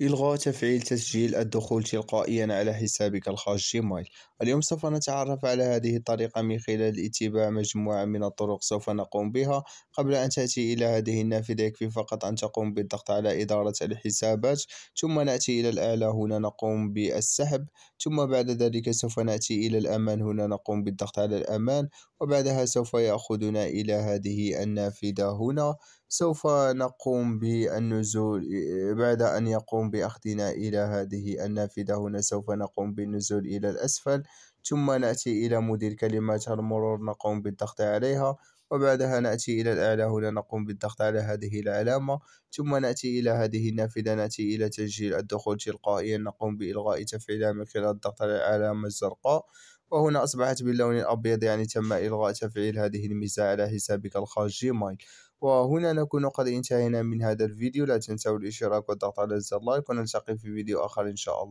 إلغاء تفعيل تسجيل الدخول تلقائيا على حسابك الخاص جيميل اليوم سوف نتعرف على هذه الطريقة من خلال اتباع مجموعة من الطرق سوف نقوم بها قبل أن تأتي إلى هذه النافذة يكفي فقط أن تقوم بالضغط على إدارة الحسابات ثم نأتي إلى الأعلى هنا نقوم بالسحب ثم بعد ذلك سوف نأتي إلى الأمان هنا نقوم بالضغط على الأمان وبعدها سوف يأخذنا إلى هذه النافذة هنا سوف نقوم بالنزول بعد أن يقوم بأخذنا إلى هذه النافذة هنا سوف نقوم بالنزول إلى الأسفل ثم نأتي إلى مدير كلمات المرور نقوم بالضغط عليها وبعدها نأتي إلى الأعلى هنا نقوم بالضغط على هذه العلامة ثم نأتي إلى هذه النافذة نأتي إلى تسجيل الدخول تلقائيا نقوم بإلغاء تفعيلها من خلال الضغط على العلامة الزرقاء وهنا أصبحت باللون الأبيض يعني تم إلغاء تفعيل هذه الميزة على حسابك الخاص جيمايل وهنا نكون قد انتهينا من هذا الفيديو لا تنسوا الاشتراك والضغط على زر لايك ونلتقي في فيديو آخر إن شاء الله